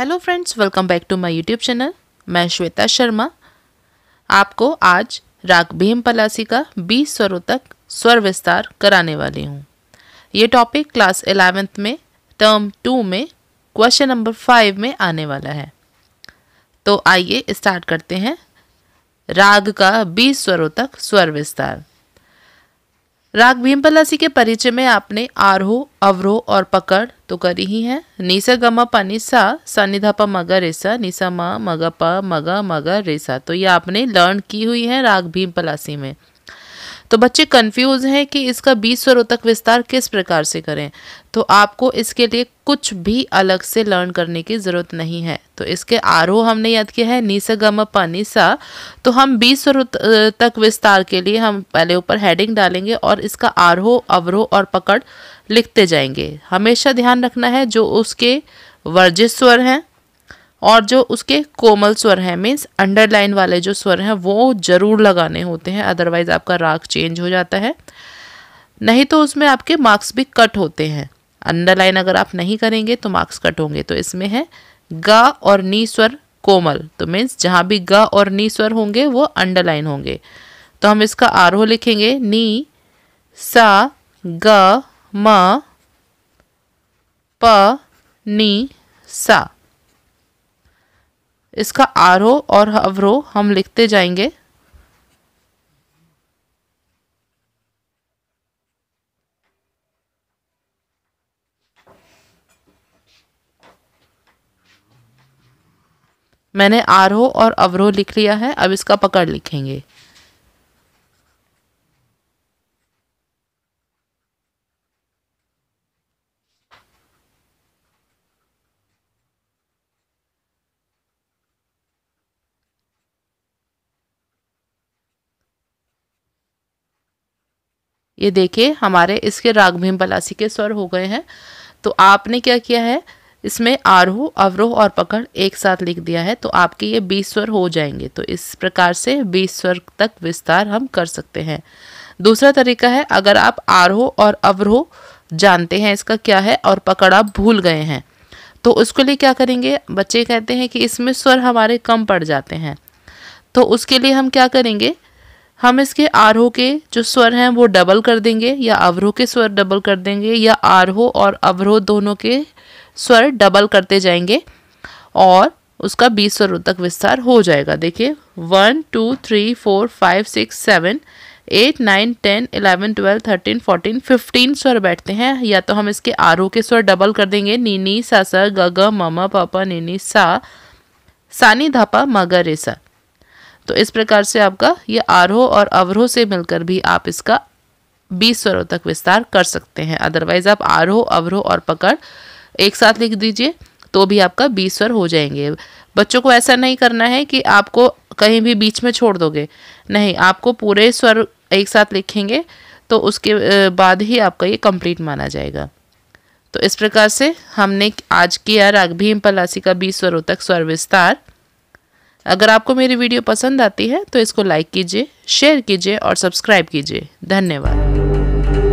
hello friends welcome back to my YouTube channel मैं श्वेता शर्मा आपको आज राग भीम पलासी का 20 स्वरों तक स्वर विस्तार कराने वाली हूँ ये टॉपिक क्लास एलेवेंथ में टर्म टू में क्वेश्चन नंबर फाइव में आने वाला है तो आइए स्टार्ट करते हैं राग का 20 स्वरों तक स्वर विस्तार राग पलासी के परिचय में आपने आरोह अवरोह और पकड़ तो करी ही है निसा प पानी सा सनिधा प मगा रेसा निसा म मग प मग मग रेसा तो ये आपने लर्न की हुई है राग पलासी में तो बच्चे कंफ्यूज हैं कि इसका बीस स्वरों तक विस्तार किस प्रकार से करें तो आपको इसके लिए कुछ भी अलग से लर्न करने की ज़रूरत नहीं है तो इसके आरोह हमने याद किया है नीस गम सा तो हम बीस स्वरों तक विस्तार के लिए हम पहले ऊपर हेडिंग डालेंगे और इसका आरोह अवरोह और पकड़ लिखते जाएंगे हमेशा ध्यान रखना है जो उसके वर्जित स्वर हैं और जो उसके कोमल स्वर हैं मीन्स अंडरलाइन वाले जो स्वर हैं वो ज़रूर लगाने होते हैं अदरवाइज़ आपका राग चेंज हो जाता है नहीं तो उसमें आपके मार्क्स भी कट होते हैं अंडरलाइन अगर आप नहीं करेंगे तो मार्क्स कट होंगे तो इसमें है गा और नी स्वर कोमल तो मीन्स जहाँ भी ग और नी स्वर होंगे वो अंडरलाइन होंगे तो हम इसका आरोह लिखेंगे नी सा ग म प नी सा इसका आरोह और अवरोह हम लिखते जाएंगे मैंने आरोह और अवरोह लिख लिया है अब इसका पकड़ लिखेंगे ये देखिए हमारे इसके राग भीम पलासी के स्वर हो गए हैं तो आपने क्या किया है इसमें आरोह अवरोह और पकड़ एक साथ लिख दिया है तो आपके ये बीस स्वर हो जाएंगे तो इस प्रकार से बीस स्वर तक विस्तार हम कर सकते हैं दूसरा तरीका है अगर आप आरोह और अवरोह जानते हैं इसका क्या है और पकड़ आप भूल गए हैं तो उसके लिए क्या करेंगे बच्चे कहते हैं कि इसमें स्वर हमारे कम पड़ जाते हैं तो उसके लिए हम क्या करेंगे हम इसके आरहो के जो स्वर हैं वो डबल कर देंगे या अवरोह के स्वर डबल कर देंगे या आरहो और अवरोह दोनों के स्वर डबल करते जाएंगे और उसका बीस स्वरों तक विस्तार हो जाएगा देखिए one two three four five six seven eight nine ten eleven twelve thirteen fourteen fifteen स्वर बैठते हैं या तो हम इसके आरओ के स्वर डबल कर देंगे नीनी सा सा ग मामा ममा पापा नीनी सा सानी धापा मगर सा तो इस प्रकार से आपका ये आरोह और अवरोह से मिलकर भी आप इसका बीस स्वरों तक विस्तार कर सकते हैं अदरवाइज आप आरोह अवरोह और पकड़ एक साथ लिख दीजिए तो भी आपका बीस स्वर हो जाएंगे बच्चों को ऐसा नहीं करना है कि आपको कहीं भी बीच में छोड़ दोगे नहीं आपको पूरे स्वर एक साथ लिखेंगे तो उसके बाद ही आपका ये कंप्लीट माना जाएगा तो इस प्रकार से हमने आज किया भीम पलासी का बीस स्वरों तक स्वर विस्तार अगर आपको मेरी वीडियो पसंद आती है तो इसको लाइक कीजिए शेयर कीजिए और सब्सक्राइब कीजिए धन्यवाद